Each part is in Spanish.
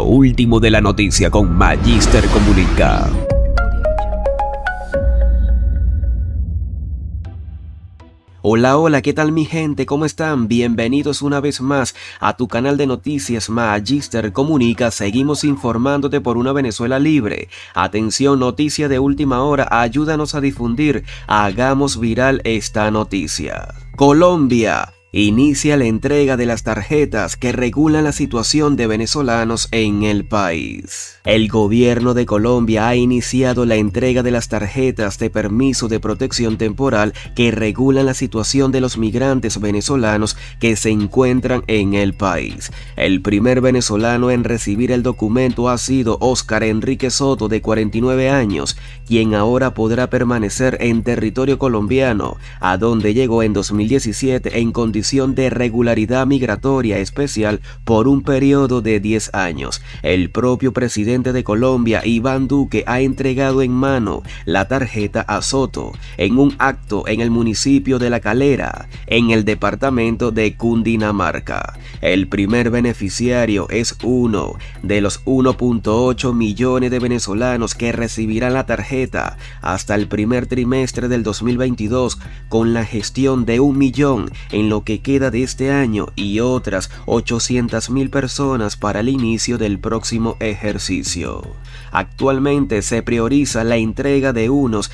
último de la noticia con Magister Comunica. Hola, hola, ¿qué tal mi gente? ¿Cómo están? Bienvenidos una vez más a tu canal de noticias Magister Comunica. Seguimos informándote por una Venezuela libre. Atención, noticia de última hora, ayúdanos a difundir, hagamos viral esta noticia. Colombia inicia la entrega de las tarjetas que regulan la situación de venezolanos en el país. El gobierno de Colombia ha iniciado la entrega de las tarjetas de permiso de protección temporal que regulan la situación de los migrantes venezolanos que se encuentran en el país. El primer venezolano en recibir el documento ha sido Óscar Enrique Soto de 49 años, quien ahora podrá permanecer en territorio colombiano, a donde llegó en 2017 en condiciones de regularidad migratoria especial por un periodo de 10 años. El propio presidente de Colombia, Iván Duque, ha entregado en mano la tarjeta a Soto en un acto en el municipio de La Calera, en el departamento de Cundinamarca. El primer beneficiario es uno de los 1.8 millones de venezolanos que recibirán la tarjeta hasta el primer trimestre del 2022 con la gestión de un millón en lo que queda de este año y otras mil personas para el inicio del próximo ejercicio. Actualmente se prioriza la entrega de unos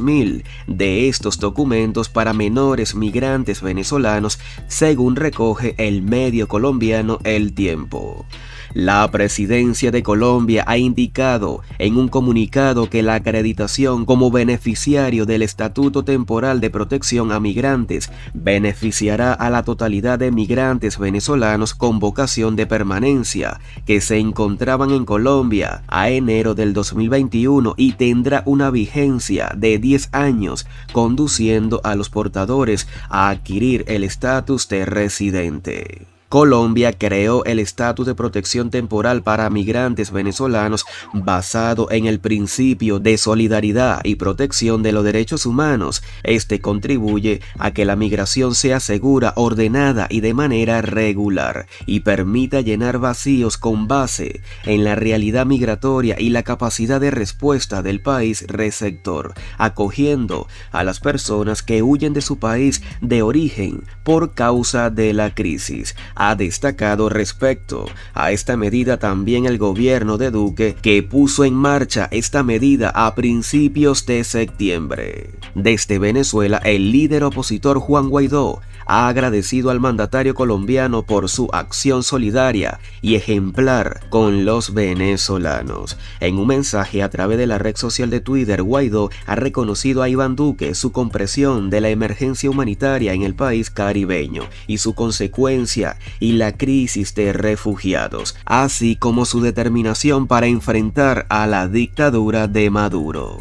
mil de estos documentos para menores migrantes venezolanos, según recoge el medio colombiano El Tiempo. La presidencia de Colombia ha indicado en un comunicado que la acreditación como beneficiario del Estatuto Temporal de Protección a Migrantes beneficiará a la totalidad de migrantes venezolanos con vocación de permanencia que se encontraban en Colombia a enero del 2021 y tendrá una vigencia de 10 años conduciendo a los portadores a adquirir el estatus de residente. Colombia creó el estatus de protección temporal para migrantes venezolanos basado en el principio de solidaridad y protección de los derechos humanos. Este contribuye a que la migración sea segura, ordenada y de manera regular y permita llenar vacíos con base en la realidad migratoria y la capacidad de respuesta del país receptor, acogiendo a las personas que huyen de su país de origen por causa de la crisis ha destacado respecto a esta medida también el gobierno de Duque que puso en marcha esta medida a principios de septiembre. Desde Venezuela, el líder opositor Juan Guaidó ha agradecido al mandatario colombiano por su acción solidaria y ejemplar con los venezolanos. En un mensaje a través de la red social de Twitter, Guaidó ha reconocido a Iván Duque su comprensión de la emergencia humanitaria en el país caribeño y su consecuencia y la crisis de refugiados, así como su determinación para enfrentar a la dictadura de Maduro.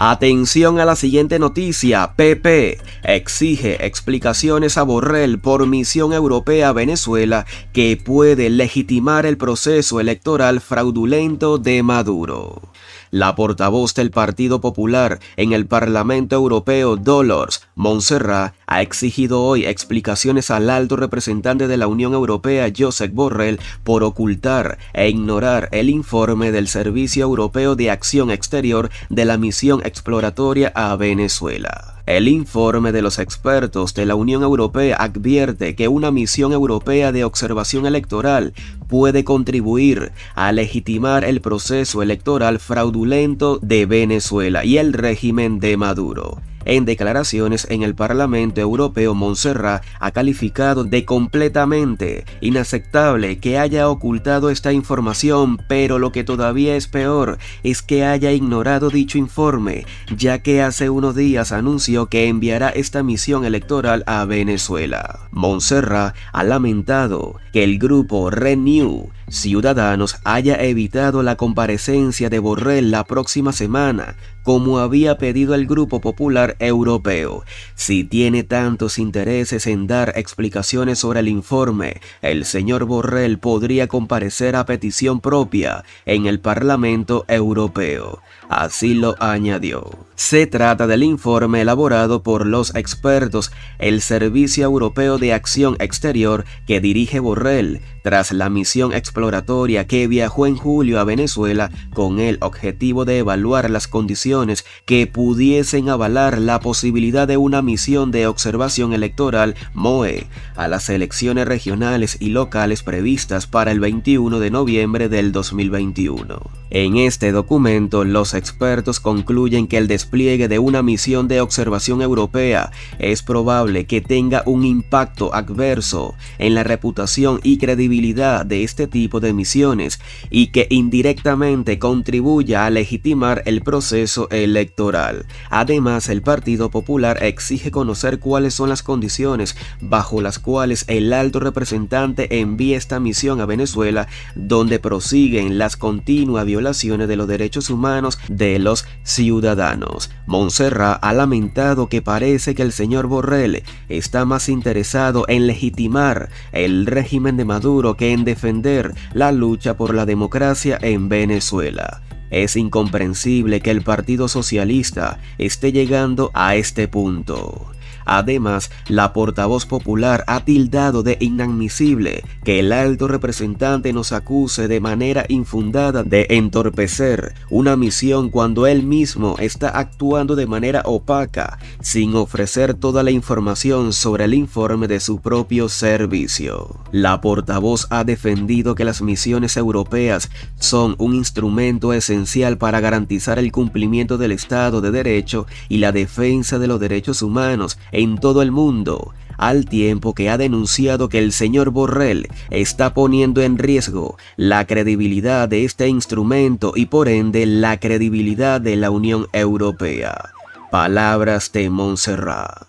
Atención a la siguiente noticia. PP exige explicaciones a Borrell por misión europea Venezuela que puede legitimar el proceso electoral fraudulento de Maduro. La portavoz del Partido Popular en el Parlamento Europeo, Dolores Montserrat, ha exigido hoy explicaciones al alto representante de la Unión Europea, Josep Borrell, por ocultar e ignorar el informe del Servicio Europeo de Acción Exterior de la misión exploratoria a Venezuela. El informe de los expertos de la Unión Europea advierte que una misión europea de observación electoral puede contribuir a legitimar el proceso electoral fraudulento de Venezuela y el régimen de Maduro. En declaraciones en el Parlamento Europeo, Montserrat ha calificado de completamente inaceptable que haya ocultado esta información, pero lo que todavía es peor es que haya ignorado dicho informe, ya que hace unos días anunció que enviará esta misión electoral a Venezuela. Montserrat ha lamentado que el grupo Renew Ciudadanos haya evitado la comparecencia de Borrell la próxima semana, como había pedido el Grupo Popular Europeo. Si tiene tantos intereses en dar explicaciones sobre el informe, el señor Borrell podría comparecer a petición propia en el Parlamento Europeo. Así lo añadió. Se trata del informe elaborado por los expertos, el Servicio Europeo de Acción Exterior que dirige Borrell, tras la misión exploratoria que viajó en julio a Venezuela con el objetivo de evaluar las condiciones que pudiesen avalar la posibilidad de una misión de observación electoral MOE a las elecciones regionales y locales previstas para el 21 de noviembre del 2021. En este documento, los expertos concluyen que el despliegue de una misión de observación europea es probable que tenga un impacto adverso en la reputación y credibilidad de este tipo de misiones y que indirectamente contribuya a legitimar el proceso electoral. Además, el Partido Popular exige conocer cuáles son las condiciones bajo las cuales el alto representante envía esta misión a Venezuela, donde prosiguen las continuas violaciones de los derechos humanos de los ciudadanos. Monserrat ha lamentado que parece que el señor Borrell está más interesado en legitimar el régimen de Maduro que en defender la lucha por la democracia en Venezuela. Es incomprensible que el Partido Socialista esté llegando a este punto. Además, la portavoz popular ha tildado de inadmisible que el alto representante nos acuse de manera infundada de entorpecer una misión cuando él mismo está actuando de manera opaca, sin ofrecer toda la información sobre el informe de su propio servicio. La portavoz ha defendido que las misiones europeas son un instrumento esencial para garantizar el cumplimiento del Estado de Derecho y la defensa de los derechos humanos en todo el mundo, al tiempo que ha denunciado que el señor Borrell está poniendo en riesgo la credibilidad de este instrumento y por ende la credibilidad de la Unión Europea. Palabras de Montserrat.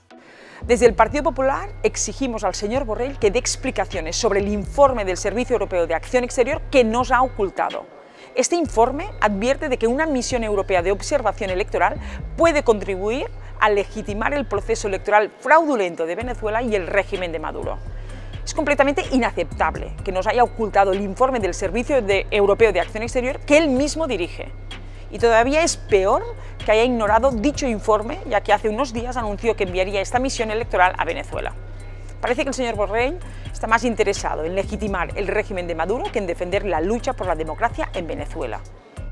Desde el Partido Popular exigimos al señor Borrell que dé explicaciones sobre el informe del Servicio Europeo de Acción Exterior que nos ha ocultado. Este informe advierte de que una misión europea de observación electoral puede contribuir a legitimar el proceso electoral fraudulento de Venezuela y el régimen de Maduro. Es completamente inaceptable que nos haya ocultado el informe del Servicio Europeo de Acción Exterior que él mismo dirige. Y todavía es peor que haya ignorado dicho informe, ya que hace unos días anunció que enviaría esta misión electoral a Venezuela. Parece que el señor Borrell está más interesado en legitimar el régimen de Maduro que en defender la lucha por la democracia en Venezuela.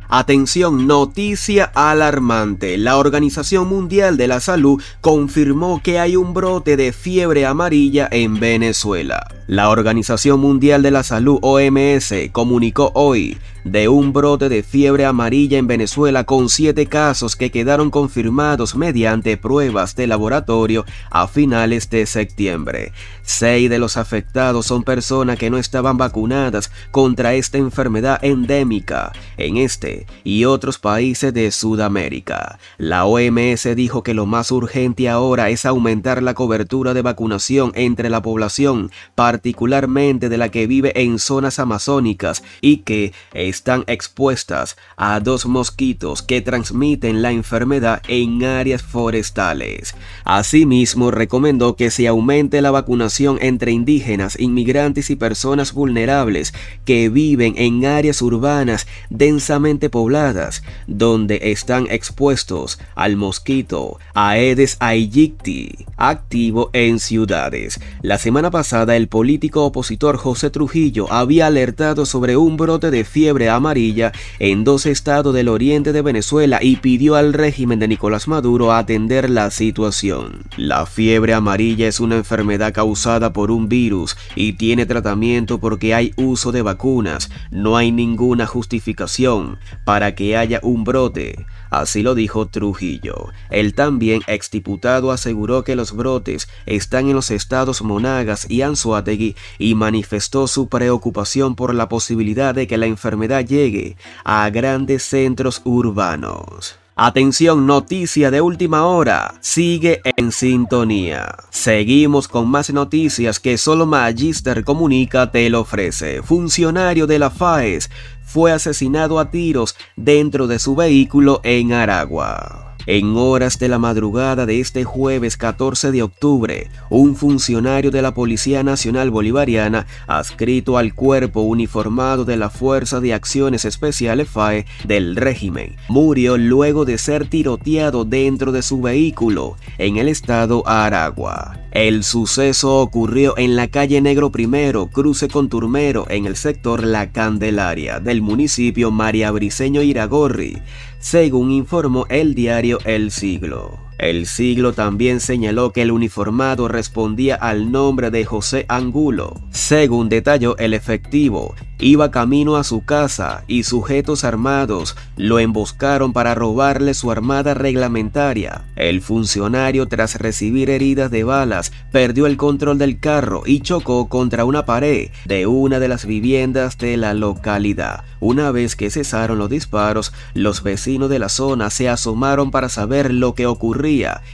Atención, noticia alarmante. La Organización Mundial de la Salud confirmó que hay un brote de fiebre amarilla en Venezuela. La Organización Mundial de la Salud OMS comunicó hoy de un brote de fiebre amarilla en Venezuela con siete casos que quedaron confirmados mediante pruebas de laboratorio a finales de septiembre. Seis de los afectados son personas que no estaban vacunadas contra esta enfermedad endémica en este y otros países de Sudamérica. La OMS dijo que lo más urgente ahora es aumentar la cobertura de vacunación entre la población, particularmente de la que vive en zonas amazónicas y que están expuestas a dos mosquitos que transmiten la enfermedad en áreas forestales. Asimismo, recomendó que se aumente la vacunación entre indígenas, inmigrantes y personas vulnerables que viven en áreas urbanas densamente pobladas, donde están expuestos al mosquito Aedes aegypti, activo en ciudades. La semana pasada, el político opositor José Trujillo había alertado sobre un brote de fiebre amarilla en dos estados del oriente de Venezuela y pidió al régimen de Nicolás Maduro atender la situación. La fiebre amarilla es una enfermedad causada por un virus y tiene tratamiento porque hay uso de vacunas. No hay ninguna justificación para que haya un brote. Así lo dijo Trujillo. El también exdiputado aseguró que los brotes están en los estados Monagas y Anzuategui y manifestó su preocupación por la posibilidad de que la enfermedad llegue a grandes centros urbanos. Atención, noticia de última hora. Sigue en sintonía. Seguimos con más noticias que solo Magister Comunica te lo ofrece. Funcionario de la FAES fue asesinado a tiros dentro de su vehículo en Aragua. En horas de la madrugada de este jueves 14 de octubre, un funcionario de la Policía Nacional Bolivariana, adscrito al cuerpo uniformado de la Fuerza de Acciones Especiales FAE del régimen, murió luego de ser tiroteado dentro de su vehículo en el estado Aragua. El suceso ocurrió en la calle Negro I, cruce con Turmero, en el sector La Candelaria, del municipio María Briceño Iragorri, según informó el diario El Siglo. El siglo también señaló que el uniformado respondía al nombre de José Angulo. Según detalló el efectivo, iba camino a su casa y sujetos armados lo emboscaron para robarle su armada reglamentaria. El funcionario tras recibir heridas de balas perdió el control del carro y chocó contra una pared de una de las viviendas de la localidad. Una vez que cesaron los disparos, los vecinos de la zona se asomaron para saber lo que ocurrió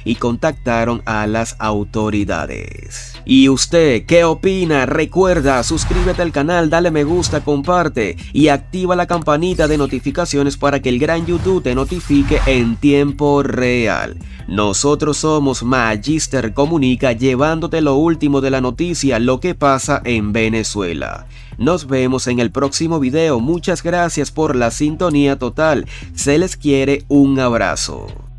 y contactaron a las autoridades. ¿Y usted qué opina? Recuerda, suscríbete al canal, dale me gusta, comparte y activa la campanita de notificaciones para que el gran YouTube te notifique en tiempo real. Nosotros somos Magister Comunica llevándote lo último de la noticia, lo que pasa en Venezuela. Nos vemos en el próximo video, muchas gracias por la sintonía total, se les quiere un abrazo.